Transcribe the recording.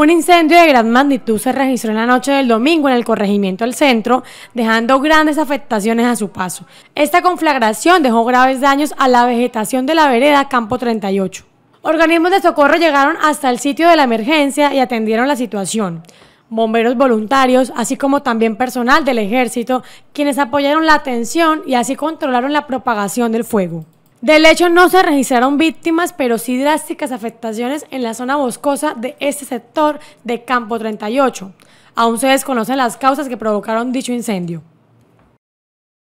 Un incendio de gran magnitud se registró en la noche del domingo en el corregimiento del centro, dejando grandes afectaciones a su paso. Esta conflagración dejó graves daños a la vegetación de la vereda Campo 38. Organismos de socorro llegaron hasta el sitio de la emergencia y atendieron la situación. Bomberos voluntarios, así como también personal del ejército, quienes apoyaron la atención y así controlaron la propagación del fuego. Del hecho no se registraron víctimas, pero sí drásticas afectaciones en la zona boscosa de este sector de Campo 38. Aún se desconocen las causas que provocaron dicho incendio.